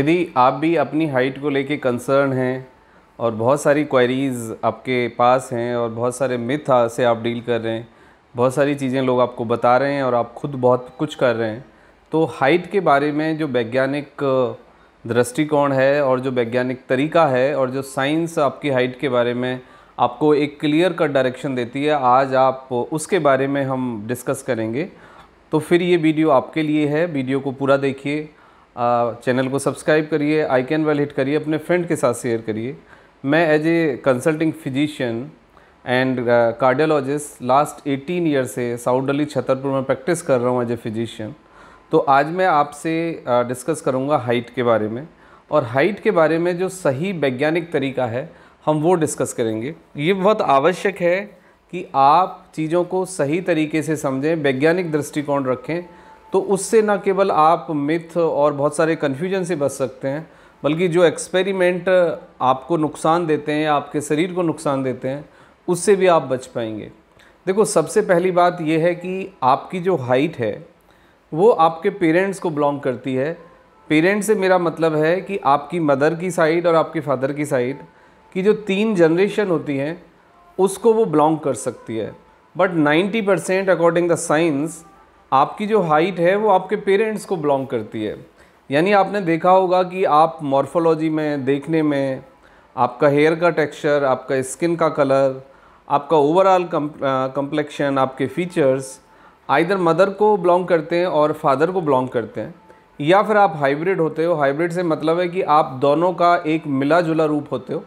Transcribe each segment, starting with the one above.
यदि आप भी अपनी हाइट को लेके कंसर्न हैं और बहुत सारी क्वेरीज़ आपके पास हैं और बहुत सारे मिथ से आप डील कर रहे हैं बहुत सारी चीज़ें लोग आपको बता रहे हैं और आप खुद बहुत कुछ कर रहे हैं तो हाइट के बारे में जो वैज्ञानिक दृष्टिकोण है और जो वैज्ञानिक तरीका है और जो साइंस आपकी हाइट के बारे में आपको एक क्लियर कट डायरेक्शन देती है आज आप उसके बारे में हम डिस्कस करेंगे तो फिर ये वीडियो आपके लिए है वीडियो को पूरा देखिए चैनल को सब्सक्राइब करिए आइकन वेल हिट करिए अपने फ्रेंड के साथ शेयर करिए मैं as a consulting physician and cardiologist last 18 year से साउथ डली छतरपुर में प्रैक्टिस कर रहा हूँ एज ए फिजिशियन तो आज मैं आपसे डिस्कस uh, करूँगा हाइट के बारे में और हाइट के बारे में जो सही वैज्ञानिक तरीका है हम वो डिस्कस करेंगे ये बहुत आवश्यक है कि आप चीज़ों को सही तरीके से समझें वैज्ञानिक दृष्टिकोण रखें तो उससे ना केवल आप मिथ और बहुत सारे कन्फ्यूजन से बच सकते हैं बल्कि जो एक्सपेरिमेंट आपको नुकसान देते हैं आपके शरीर को नुकसान देते हैं उससे भी आप बच पाएंगे देखो सबसे पहली बात यह है कि आपकी जो हाइट है वो आपके पेरेंट्स को बिलोंग करती है पेरेंट्स से मेरा मतलब है कि आपकी मदर की साइड और आपके फादर की साइड की जो तीन जनरेशन होती हैं उसको वो बिलोंग कर सकती है but 90 percent according the science आपकी जो हाइट है वो आपके पेरेंट्स को बिलोंग करती है यानी आपने देखा होगा कि आप मॉर्फोलॉजी में देखने में आपका हेयर का टेक्सचर आपका स्किन का कलर आपका ओवरऑल कम्प्लेक्शन आपके फीचर्स आइधर मदर को बिलोंग करते हैं और फादर को बिलोंग करते हैं या फिर आप हाइब्रिड होते हो हाइब्रिड से मतलब है कि आप दोनों का एक मिला जुला रूप होते हो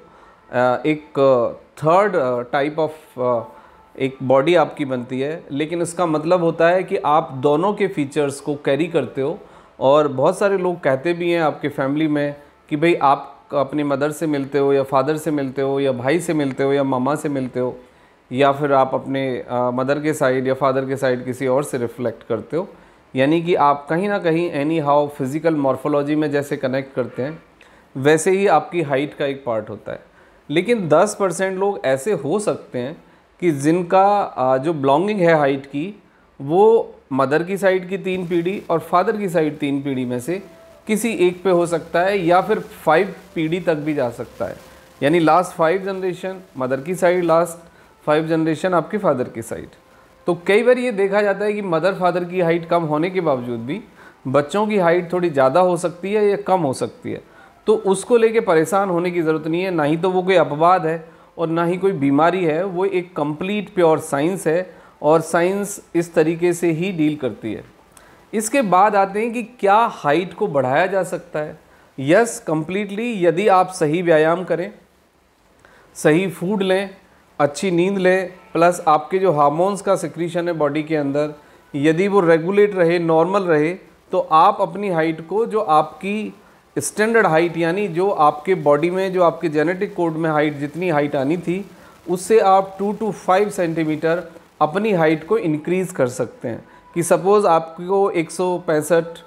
एक थर्ड टाइप ऑफ एक बॉडी आपकी बनती है लेकिन इसका मतलब होता है कि आप दोनों के फीचर्स को कैरी करते हो और बहुत सारे लोग कहते भी हैं आपके फैमिली में कि भाई आप अपने मदर से मिलते हो या फादर से मिलते हो या भाई से मिलते हो या मामा से मिलते हो या फिर आप अपने आ, मदर के साइड या फादर के साइड किसी और से रिफ्लेक्ट करते हो यानी कि आप कहीं ना कहीं एनी हाउ फिज़िकल मॉर्फोलॉजी में जैसे कनेक्ट करते हैं वैसे ही आपकी हाइट का एक पार्ट होता है लेकिन 10 परसेंट लोग ऐसे हो सकते हैं कि जिनका जो बिलोंगिंग है हाइट की वो मदर की साइड की तीन पीढ़ी और फादर की साइड तीन पीढ़ी में से किसी एक पे हो सकता है या फिर फाइव पीढ़ी तक भी जा सकता है यानी लास्ट फाइव जनरेशन मदर की साइड लास्ट फाइव जनरेशन आपके फादर की साइड तो कई बार ये देखा जाता है कि मदर फादर की हाइट कम होने के बावजूद भी बच्चों की हाइट थोड़ी ज़्यादा हो सकती है या कम हो सकती है तो उसको लेके परेशान होने की ज़रूरत नहीं है ना ही तो वो कोई अपवाद है और ना ही कोई बीमारी है वो एक कंप्लीट प्योर साइंस है और साइंस इस तरीके से ही डील करती है इसके बाद आते हैं कि क्या हाइट को बढ़ाया जा सकता है यस कंप्लीटली यदि आप सही व्यायाम करें सही फूड लें अच्छी नींद लें प्लस आपके जो हार्मोन्स का सिक्रीशन है बॉडी के अंदर यदि वो रेगुलेट रहे नॉर्मल रहे तो आप अपनी हाइट को जो आपकी स्टैंडर्ड हाइट यानी जो आपके बॉडी में जो आपके जेनेटिक कोड में हाइट जितनी हाइट आनी थी उससे आप टू टू फाइव सेंटीमीटर अपनी हाइट को इनक्रीज़ कर सकते हैं कि सपोज़ आपको एक सौ पैंसठ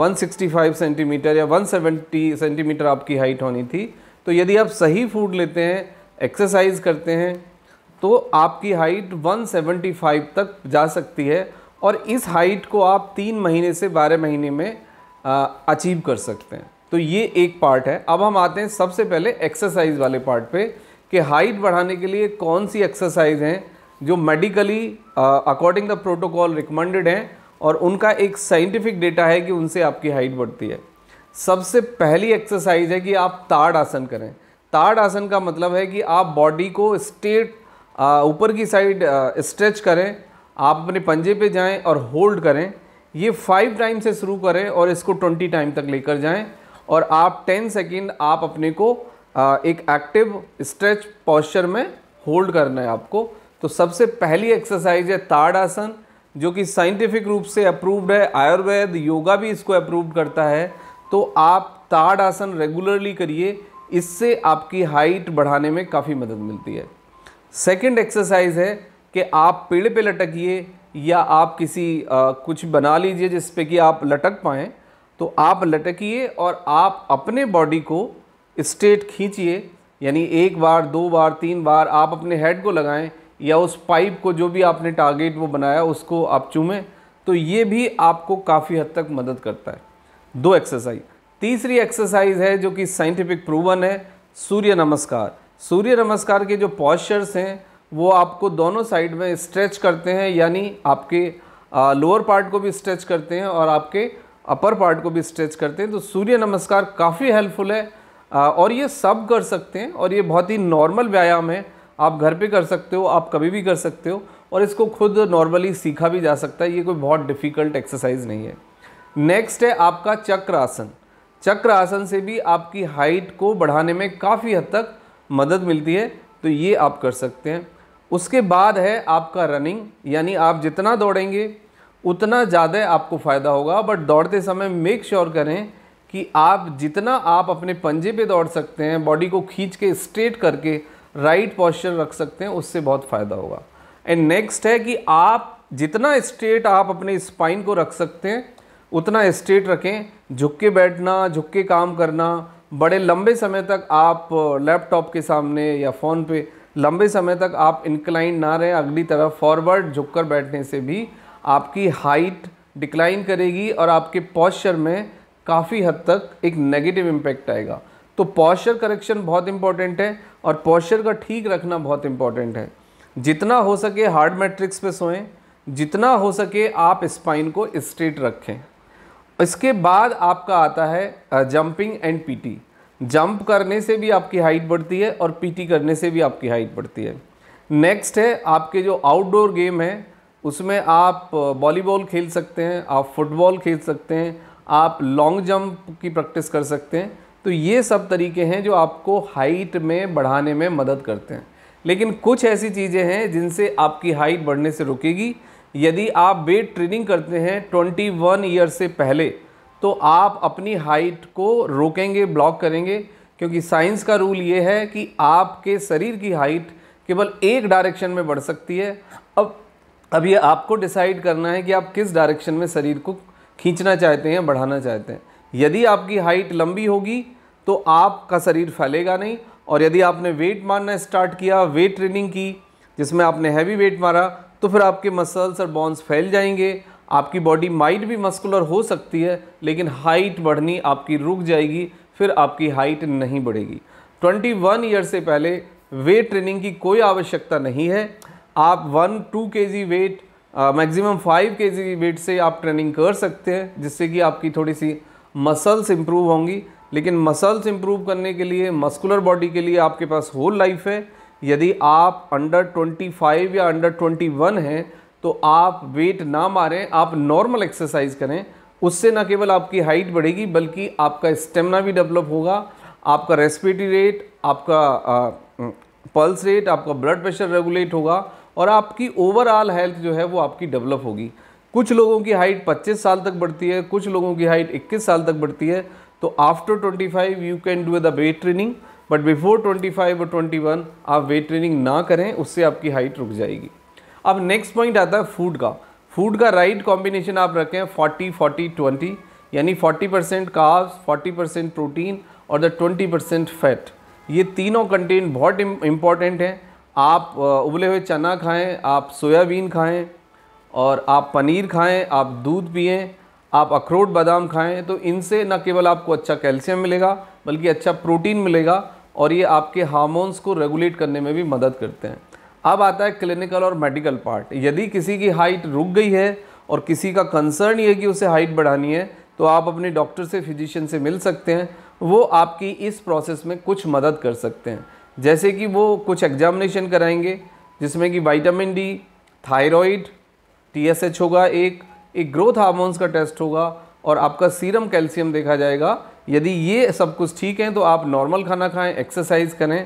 वन सिक्सटी फाइव सेंटीमीटर या वन सेवेंटी सेंटीमीटर आपकी हाइट होनी थी तो यदि आप सही फूड लेते हैं एक्सरसाइज करते हैं तो आपकी हाइट 175 तक जा सकती है और इस हाइट को आप तीन महीने से बारह महीने में अचीव कर सकते हैं तो ये एक पार्ट है अब हम आते हैं सबसे पहले एक्सरसाइज वाले पार्ट पे कि हाइट बढ़ाने के लिए कौन सी एक्सरसाइज हैं जो medically according the protocol recommended हैं और उनका एक साइंटिफिक डेटा है कि उनसे आपकी हाइट बढ़ती है सबसे पहली एक्सरसाइज है कि आप ताड़ आसन करें ताड़ आसन का मतलब है कि आप बॉडी को स्ट्रेट ऊपर की साइड स्ट्रेच करें आप अपने पंजे पे जाएं और होल्ड करें ये फाइव टाइम से शुरू करें और इसको ट्वेंटी टाइम तक लेकर जाएं और आप टेन सेकेंड आप अपने को एक एक्टिव स्ट्रेच पॉस्चर में होल्ड करना है आपको तो सबसे पहली एक्सरसाइज है ताड़ आसन जो कि साइंटिफिक रूप से अप्रूव्ड है आयुर्वेद योगा भी इसको अप्रूव करता है तो आप ताड़ आसन रेगुलरली करिए इससे आपकी हाइट बढ़ाने में काफ़ी मदद मिलती है सेकेंड एक्सरसाइज है कि आप पेड़ पे लटकिए या आप किसी आ, कुछ बना लीजिए जिस पे कि आप लटक पाएँ तो आप लटकिए और आप अपने बॉडी को स्ट्रेट खींचिए यानी एक बार दो बार तीन बार आप अपने हेड को लगाएं या उस पाइप को जो भी आपने टारगेट वो बनाया उसको आप चूमें तो ये भी आपको काफ़ी हद तक मदद करता है दो एक्सरसाइज तीसरी एक्सरसाइज है जो कि साइंटिफिक प्रूवन है सूर्य नमस्कार सूर्य नमस्कार के जो पॉस्चर्स हैं वो आपको दोनों साइड में स्ट्रेच करते हैं यानी आपके लोअर पार्ट को भी स्ट्रेच करते हैं और आपके अपर पार्ट को भी स्ट्रेच करते हैं तो सूर्य नमस्कार काफ़ी हेल्पफुल है और ये सब कर सकते हैं और ये बहुत ही नॉर्मल व्यायाम है आप घर पे कर सकते हो आप कभी भी कर सकते हो और इसको खुद नॉर्मली सीखा भी जा सकता है ये कोई बहुत डिफ़िकल्ट एक्सरसाइज नहीं है नेक्स्ट है आपका चक्रासन चक्रासन से भी आपकी हाइट को बढ़ाने में काफ़ी हद तक मदद मिलती है तो ये आप कर सकते हैं उसके बाद है आपका रनिंग यानी आप जितना दौड़ेंगे उतना ज़्यादा आपको फ़ायदा होगा बट दौड़ते समय मेक श्योर करें कि आप जितना आप अपने पंजे पे दौड़ सकते हैं बॉडी को खींच के स्ट्रेट करके राइट पॉस्चर रख सकते हैं उससे बहुत फ़ायदा होगा एंड नेक्स्ट है कि आप जितना स्ट्रेट आप अपने स्पाइन को रख सकते हैं उतना स्ट्रेट रखें झुक के बैठना झुक के काम करना बड़े लंबे समय तक आप लैपटॉप के सामने या फ़ोन पर लंबे समय तक आप इंक्लाइन ना रहें अगली तरफ फॉरवर्ड झुककर बैठने से भी आपकी हाइट डिक्लाइन करेगी और आपके पॉस्चर में काफ़ी हद तक एक नेगेटिव इम्पैक्ट आएगा तो पॉस्चर करेक्शन बहुत इंपॉर्टेंट है और पॉस्चर का ठीक रखना बहुत इंपॉर्टेंट है जितना हो सके हार्ड मैट्रिक्स पे सोएं जितना हो सके आप स्पाइन को स्ट्रेट रखें इसके बाद आपका आता है जंपिंग एंड पीटी जंप करने से भी आपकी हाइट बढ़ती है और पीटी करने से भी आपकी हाइट बढ़ती है नेक्स्ट है आपके जो आउटडोर गेम है उसमें आप वॉलीबॉल खेल सकते हैं आप फुटबॉल खेल सकते हैं आप लॉन्ग जंप की प्रैक्टिस कर सकते हैं तो ये सब तरीके हैं जो आपको हाइट में बढ़ाने में मदद करते हैं लेकिन कुछ ऐसी चीज़ें हैं जिनसे आपकी हाइट बढ़ने से रुकेगी यदि आप वेट ट्रेनिंग करते हैं 21 ईयर से पहले तो आप अपनी हाइट को रोकेंगे ब्लॉक करेंगे क्योंकि साइंस का रूल ये है कि आपके शरीर की हाइट केवल एक डायरेक्शन में बढ़ सकती है अब अब ये आपको डिसाइड करना है कि आप किस डायरेक्शन में शरीर को खींचना चाहते हैं बढ़ाना चाहते हैं यदि आपकी हाइट लंबी होगी तो आपका शरीर फैलेगा नहीं और यदि आपने वेट मारना स्टार्ट किया वेट ट्रेनिंग की जिसमें आपने हैवी वेट मारा तो फिर आपके मसल्स और बॉन्स फैल जाएंगे आपकी बॉडी माइट भी मस्कुलर हो सकती है लेकिन हाइट बढ़नी आपकी रुक जाएगी फिर आपकी हाइट नहीं बढ़ेगी 21 ईयर से पहले वेट ट्रेनिंग की कोई आवश्यकता नहीं है आप 1 2 के वेट मैक्सिमम 5 के वेट से आप ट्रेनिंग कर सकते हैं जिससे कि आपकी थोड़ी सी मसल्स इम्प्रूव होंगी लेकिन मसल्स इम्प्रूव करने के लिए मस्कुलर बॉडी के लिए आपके पास होल लाइफ है यदि आप अंडर 25 या अंडर 21 हैं तो आप वेट ना मारें आप नॉर्मल एक्सरसाइज करें उससे ना केवल आपकी हाइट बढ़ेगी बल्कि आपका स्टेमिना भी डेवलप होगा आपका रेस्पिरेटरी रेट आपका पल्स रेट आपका ब्लड प्रेशर रेगुलेट होगा और आपकी ओवरऑल हेल्थ जो है वो आपकी डेवलप होगी कुछ लोगों की हाइट 25 साल तक बढ़ती है कुछ लोगों की हाइट 21 साल तक बढ़ती है तो after 25 you can do the weight training but before 25 और 21 आप वेट ट्रेनिंग ना करें उससे आपकी हाइट रुक जाएगी अब नेक्स्ट पॉइंट आता है फूड का फूड का राइट right कॉम्बिनेशन आप रखें 40 40 20 यानी 40 percent carbs forty percent protein और द 20 परसेंट फैट ये तीनों कंटेंट बहुत इम्पॉर्टेंट हैं आप उबले हुए चना खाएं आप सोयाबीन खाएं और आप पनीर खाएं आप दूध पिएं आप अखरोट बादाम खाएं तो इनसे न केवल आपको अच्छा कैल्शियम मिलेगा बल्कि अच्छा प्रोटीन मिलेगा और ये आपके हार्मोन्स को रेगुलेट करने में भी मदद करते हैं अब आता है क्लिनिकल और मेडिकल पार्ट यदि किसी की हाइट रुक गई है और किसी का कंसर्न ये कि उसे हाइट बढ़ानी है तो आप अपने डॉक्टर से फिजिशियन से मिल सकते हैं वो आपकी इस प्रोसेस में कुछ मदद कर सकते हैं जैसे कि वो कुछ एग्जामिनेशन कराएंगे जिसमें कि वाइटामिन डी थायराइड टीएसएच होगा एक एक ग्रोथ हार्मोन्स का टेस्ट होगा और आपका सीरम कैल्शियम देखा जाएगा यदि ये सब कुछ ठीक है तो आप नॉर्मल खाना खाएं एक्सरसाइज करें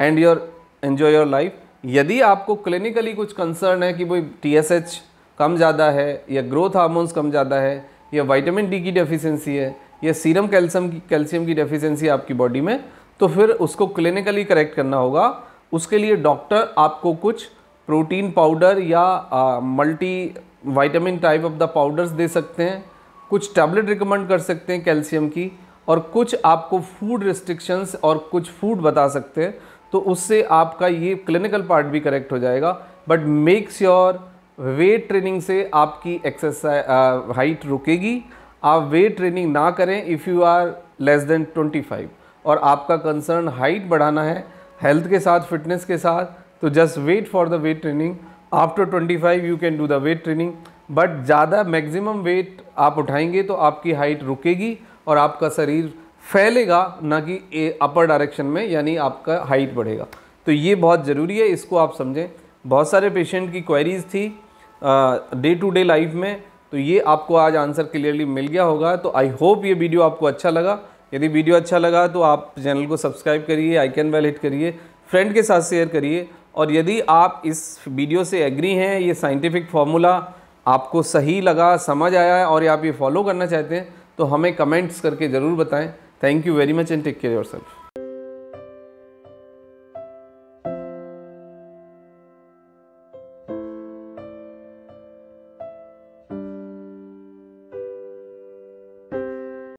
and your enjoy your life यदि आपको क्लिनिकली कुछ कंसर्न है कि भाई टीएसएच कम ज़्यादा है या ग्रोथ हार्मोन्स कम ज़्यादा है या विटामिन डी की डेफिशिएंसी है या सीरम कैल्शियम की कैल्शियम की डेफिशिएंसी आपकी बॉडी में तो फिर उसको क्लिनिकली करेक्ट करना होगा उसके लिए डॉक्टर आपको कुछ प्रोटीन पाउडर या multi vitamin type of the powders दे सकते हैं कुछ टैबलेट रिकमेंड कर सकते हैं कैल्शियम की और कुछ आपको फूड रिस्ट्रिक्शंस और कुछ फूड बता सकते हैं तो उससे आपका ये क्लिनिकल पार्ट भी करेक्ट हो जाएगा but make sure weight training से आपकी एक्सरसाइज हाइट uh, रुकेगी आप वेट ट्रेनिंग ना करें if you are less than 25 और आपका कंसर्न हाइट बढ़ाना है हेल्थ के साथ फिटनेस के साथ तो just wait for the weight training after 25 you can do the weight training but ज़्यादा मैक्सिमम वेट आप उठाएंगे तो आपकी हाइट रुकेगी और आपका शरीर फैलेगा ना कि अपर डायरेक्शन में यानी आपका हाइट बढ़ेगा तो ये बहुत ज़रूरी है इसको आप समझें बहुत सारे पेशेंट की क्वेरीज थी डे टू डे लाइफ में तो ये आपको आज आंसर क्लियरली मिल गया होगा तो आई होप ये वीडियो आपको अच्छा लगा यदि वीडियो अच्छा लगा तो आप चैनल को सब्सक्राइब करिए आइकन बेल हिट करिए फ्रेंड के साथ शेयर करिए और यदि आप इस वीडियो से एग्री हैं ये साइंटिफिक फार्मूला आपको सही लगा समझ आया और आप ये फॉलो करना चाहते हैं तो हमें कमेंट्स करके ज़रूर बताएं Thank you very much and take care of yourself.